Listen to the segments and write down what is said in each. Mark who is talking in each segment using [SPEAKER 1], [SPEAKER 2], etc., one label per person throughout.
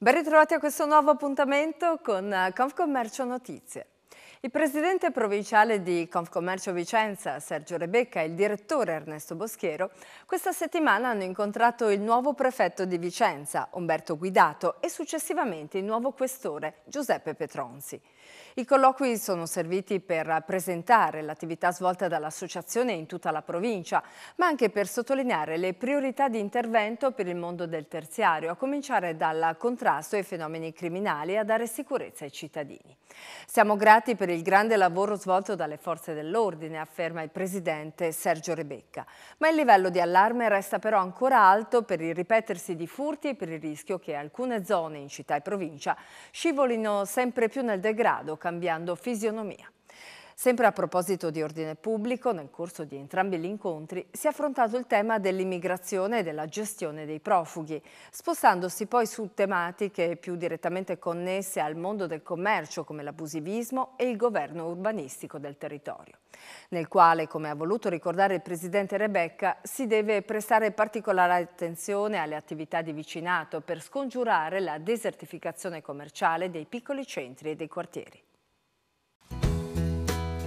[SPEAKER 1] Ben ritrovati a questo nuovo appuntamento con Confcommercio Notizie. Il presidente provinciale di Confcommercio Vicenza, Sergio Rebecca, e il direttore Ernesto Boschiero, questa settimana hanno incontrato il nuovo prefetto di Vicenza, Umberto Guidato, e successivamente il nuovo questore, Giuseppe Petronzi. I colloqui sono serviti per presentare l'attività svolta dall'associazione in tutta la provincia, ma anche per sottolineare le priorità di intervento per il mondo del terziario, a cominciare dal contrasto ai fenomeni criminali e a dare sicurezza ai cittadini. Siamo grati per il grande lavoro svolto dalle forze dell'ordine, afferma il presidente Sergio Rebecca, ma il livello di allarme resta però ancora alto per il ripetersi di furti e per il rischio che alcune zone in città e provincia scivolino sempre più nel degrado grado, cambiando fisionomia. Sempre a proposito di ordine pubblico, nel corso di entrambi gli incontri si è affrontato il tema dell'immigrazione e della gestione dei profughi, spostandosi poi su tematiche più direttamente connesse al mondo del commercio come l'abusivismo e il governo urbanistico del territorio, nel quale, come ha voluto ricordare il Presidente Rebecca, si deve prestare particolare attenzione alle attività di vicinato per scongiurare la desertificazione commerciale dei piccoli centri e dei quartieri.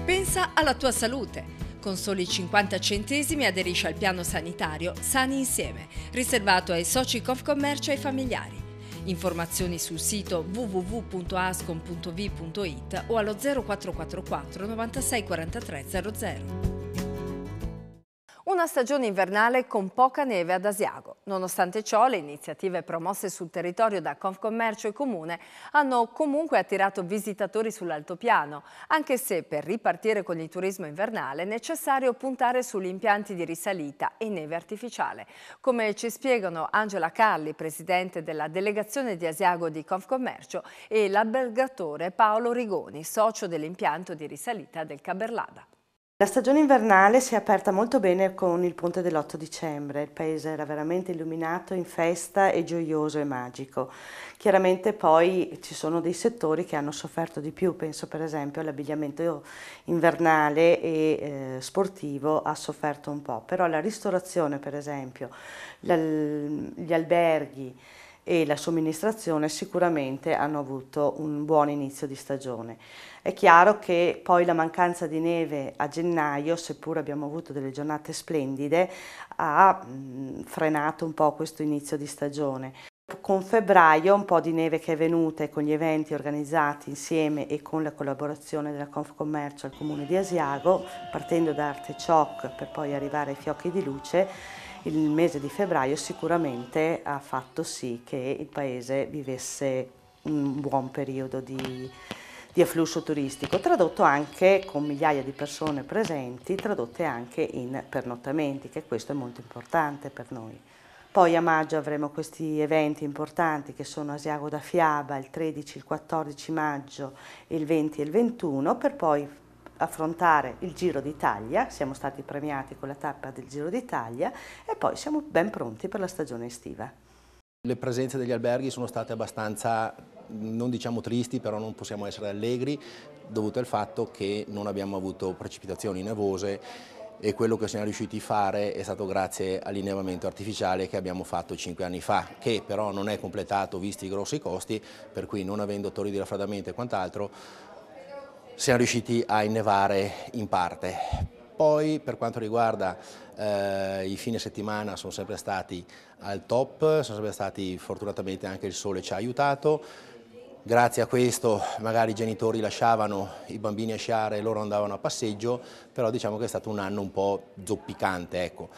[SPEAKER 1] Pensa alla tua salute. Con soli 50 centesimi aderisci al piano sanitario Sani Insieme, riservato ai soci Confcommercio e ai familiari. Informazioni sul sito www.ascom.vi.it o allo 0444 96 43 00. Una stagione invernale con poca neve ad Asiago. Nonostante ciò, le iniziative promosse sul territorio da Confcommercio e Comune hanno comunque attirato visitatori sull'altopiano, anche se per ripartire con il turismo invernale è necessario puntare sugli impianti di risalita e neve artificiale. Come ci spiegano Angela Carli, presidente della delegazione di Asiago di Confcommercio, e l'albergatore Paolo Rigoni, socio dell'impianto di risalita del Caberlada.
[SPEAKER 2] La stagione invernale si è aperta molto bene con il ponte dell'8 dicembre, il paese era veramente illuminato, in festa e gioioso e magico. Chiaramente poi ci sono dei settori che hanno sofferto di più, penso per esempio all'abbigliamento invernale e eh, sportivo ha sofferto un po', però la ristorazione per esempio, gli alberghi, e la somministrazione sicuramente hanno avuto un buon inizio di stagione. È chiaro che poi la mancanza di neve a gennaio, seppur abbiamo avuto delle giornate splendide, ha frenato un po' questo inizio di stagione. Con febbraio un po' di neve che è venuta e con gli eventi organizzati insieme e con la collaborazione della Confcommercio al Comune di Asiago, partendo da Arte Cioc per poi arrivare ai Fiocchi di Luce, il mese di febbraio sicuramente ha fatto sì che il paese vivesse un buon periodo di, di afflusso turistico, tradotto anche con migliaia di persone presenti, tradotte anche in pernottamenti, che questo è molto importante per noi. Poi a maggio avremo questi eventi importanti che sono Asiago da Fiaba il 13, il 14 maggio, il 20 e il 21, per poi affrontare il Giro d'Italia, siamo stati premiati con la tappa del Giro d'Italia e poi siamo ben pronti per la stagione estiva.
[SPEAKER 3] Le presenze degli alberghi sono state abbastanza, non diciamo tristi, però non possiamo essere allegri, dovute al fatto che non abbiamo avuto precipitazioni nevose e quello che siamo riusciti a fare è stato grazie all'innevamento artificiale che abbiamo fatto cinque anni fa, che però non è completato visti i grossi costi, per cui non avendo torri di raffreddamento e quant'altro siamo riusciti a innevare in parte. Poi per quanto riguarda eh, i fine settimana sono sempre stati al top, sono sempre stati fortunatamente anche il sole ci ha aiutato, Grazie a questo magari i genitori lasciavano i bambini a sciare e loro andavano a passeggio, però diciamo che è stato un anno un po' zoppicante. Ecco.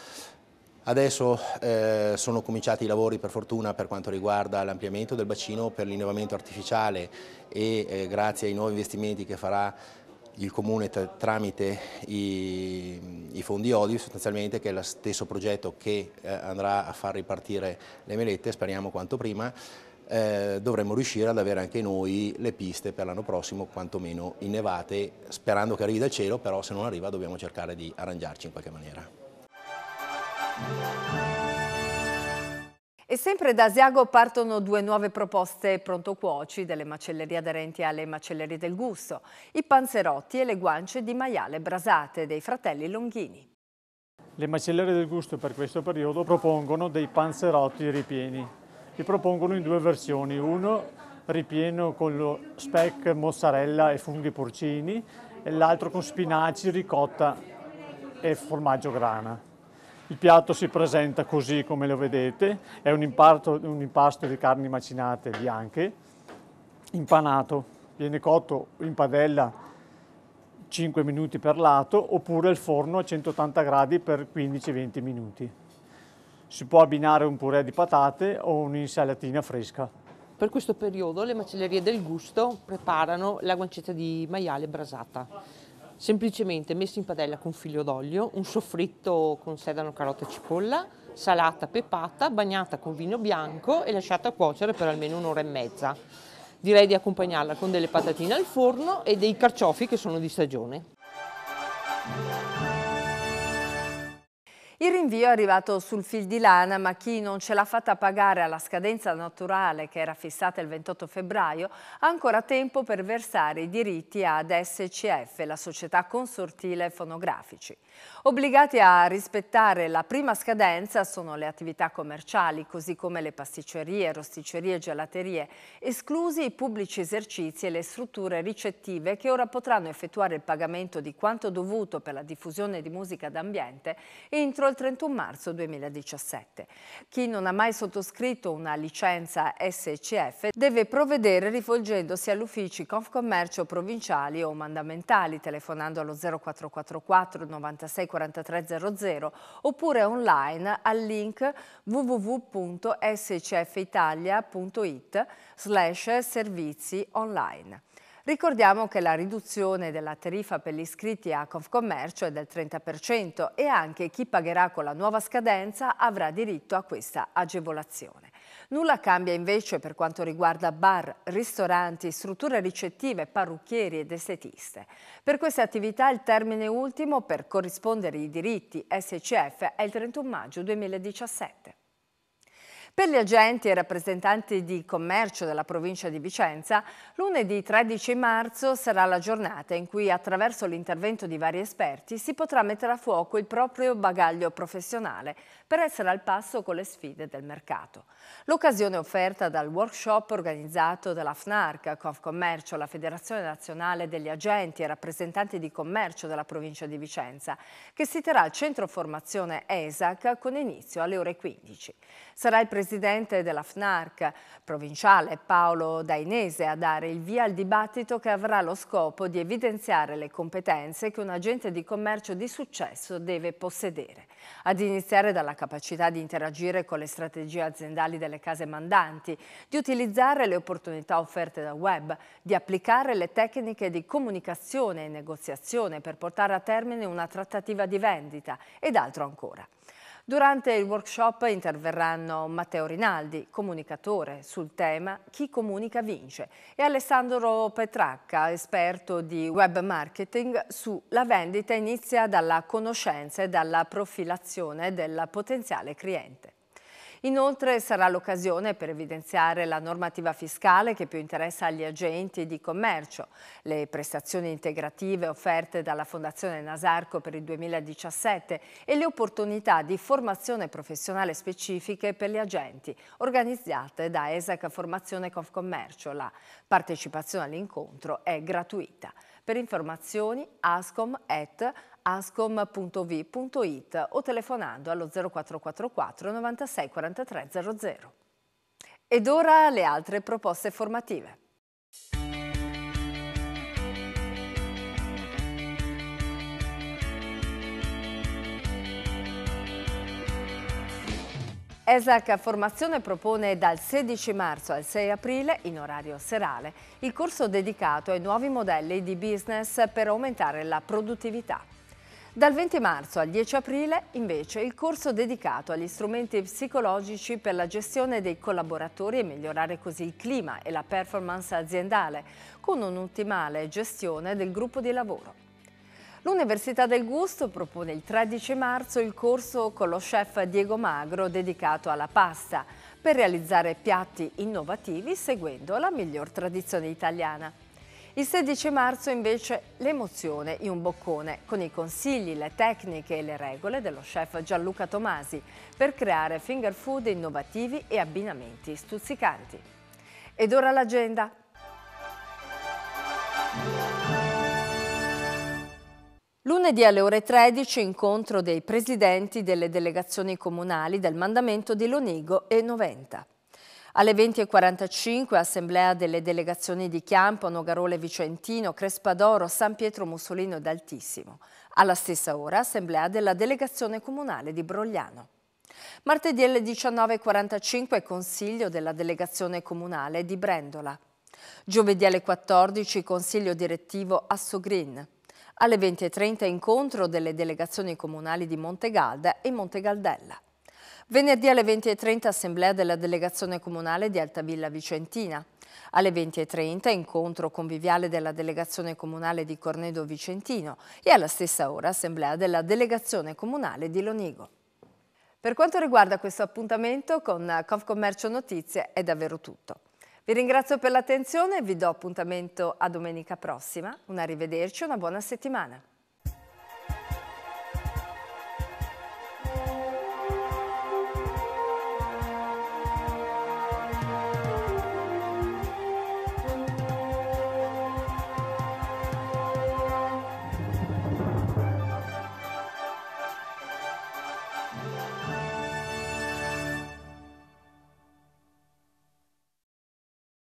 [SPEAKER 3] Adesso eh, sono cominciati i lavori per fortuna per quanto riguarda l'ampliamento del bacino per l'innevamento artificiale e eh, grazie ai nuovi investimenti che farà il Comune tramite i, i fondi ODI sostanzialmente che è lo stesso progetto che eh, andrà a far ripartire le melette, speriamo quanto prima, eh, dovremmo riuscire ad avere anche noi le piste per l'anno prossimo quantomeno innevate, sperando che arrivi dal cielo, però se non arriva dobbiamo cercare di arrangiarci in qualche maniera.
[SPEAKER 1] E sempre da Asiago partono due nuove proposte pronto cuoci delle macellerie aderenti alle macellerie del gusto, i panzerotti e le guance di maiale brasate dei fratelli Longhini. Le macellerie del gusto per questo periodo propongono dei panzerotti ripieni. Li propongono in due versioni, uno ripieno con lo speck, mozzarella e funghi porcini e l'altro con spinaci, ricotta e formaggio grana. Il piatto si presenta così come lo vedete, è un, imparto, un impasto di carni macinate bianche, impanato, viene cotto in padella 5 minuti per lato oppure il forno a 180 gradi per 15-20 minuti. Si può abbinare un purè di patate o un'insalatina fresca.
[SPEAKER 2] Per questo periodo le macellerie del gusto preparano la guancetta di maiale brasata semplicemente messo in padella con filo d'olio, un soffritto con sedano, carota e cipolla, salata pepata, bagnata con vino bianco e lasciata cuocere per almeno un'ora e mezza. Direi di accompagnarla con delle patatine al forno e dei carciofi che sono di stagione.
[SPEAKER 1] Il rinvio è arrivato sul fil di lana, ma chi non ce l'ha fatta pagare alla scadenza naturale che era fissata il 28 febbraio ha ancora tempo per versare i diritti ad SCF, la società consortile fonografici. Obbligati a rispettare la prima scadenza sono le attività commerciali, così come le pasticcerie, rosticcerie e gelaterie, esclusi i pubblici esercizi e le strutture ricettive che ora potranno effettuare il pagamento di quanto dovuto per la diffusione di musica d'ambiente entro il al 31 marzo 2017. Chi non ha mai sottoscritto una licenza SCF deve provvedere rivolgendosi all'ufficio Confcommercio provinciali o mandamentali telefonando allo 0444 96 43 00 oppure online al link www.scfitalia.it slash servizi online. Ricordiamo che la riduzione della tariffa per gli iscritti a Confcommercio è del 30% e anche chi pagherà con la nuova scadenza avrà diritto a questa agevolazione. Nulla cambia invece per quanto riguarda bar, ristoranti, strutture ricettive, parrucchieri ed estetiste. Per queste attività il termine ultimo per corrispondere i diritti SCF è il 31 maggio 2017. Per gli agenti e rappresentanti di commercio della provincia di Vicenza, lunedì 13 marzo sarà la giornata in cui attraverso l'intervento di vari esperti si potrà mettere a fuoco il proprio bagaglio professionale per essere al passo con le sfide del mercato. L'occasione offerta dal workshop organizzato dalla dall'AFNARC, Confcommercio, la Federazione Nazionale degli Agenti e rappresentanti di commercio della provincia di Vicenza, che si terrà al centro formazione ESAC con inizio alle ore 15. Sarà il presidente della FNARC provinciale Paolo Dainese a dare il via al dibattito che avrà lo scopo di evidenziare le competenze che un agente di commercio di successo deve possedere. Ad iniziare dalla capacità di interagire con le strategie aziendali delle case mandanti, di utilizzare le opportunità offerte dal web, di applicare le tecniche di comunicazione e negoziazione per portare a termine una trattativa di vendita ed altro ancora. Durante il workshop interverranno Matteo Rinaldi, comunicatore sul tema Chi comunica vince e Alessandro Petracca, esperto di web marketing su La vendita inizia dalla conoscenza e dalla profilazione del potenziale cliente. Inoltre sarà l'occasione per evidenziare la normativa fiscale che più interessa agli agenti di commercio, le prestazioni integrative offerte dalla Fondazione Nasarco per il 2017 e le opportunità di formazione professionale specifiche per gli agenti, organizzate da ESAC Formazione Confcommercio. La partecipazione all'incontro è gratuita. Per informazioni ascom.it ascom.v.it o telefonando allo 0444 96 43 00. Ed ora le altre proposte formative. ESAC Formazione propone dal 16 marzo al 6 aprile, in orario serale, il corso dedicato ai nuovi modelli di business per aumentare la produttività. Dal 20 marzo al 10 aprile invece il corso dedicato agli strumenti psicologici per la gestione dei collaboratori e migliorare così il clima e la performance aziendale con un'ottimale gestione del gruppo di lavoro. L'Università del Gusto propone il 13 marzo il corso con lo chef Diego Magro dedicato alla pasta per realizzare piatti innovativi seguendo la miglior tradizione italiana. Il 16 marzo invece l'emozione in un boccone con i consigli, le tecniche e le regole dello chef Gianluca Tomasi per creare finger food innovativi e abbinamenti stuzzicanti. Ed ora l'agenda. Lunedì alle ore 13 incontro dei presidenti delle delegazioni comunali del mandamento di Lonigo e Noventa. Alle 20.45 assemblea delle delegazioni di Chiampo, Nogarole Vicentino, Crespadoro, San Pietro Mussolino ed Altissimo. Alla stessa ora assemblea della delegazione comunale di Brogliano. Martedì alle 19.45 consiglio della delegazione comunale di Brendola. Giovedì alle 14 consiglio direttivo Asso Green. Alle 20.30 incontro delle delegazioni comunali di Montegalda e Montegaldella. Venerdì alle 20.30 assemblea della delegazione comunale di Altavilla Vicentina. Alle 20.30 incontro conviviale della delegazione comunale di Cornedo Vicentino e alla stessa ora assemblea della delegazione comunale di Lonigo. Per quanto riguarda questo appuntamento con Confcommercio Notizie è davvero tutto. Vi ringrazio per l'attenzione e vi do appuntamento a domenica prossima. Un arrivederci e una buona settimana.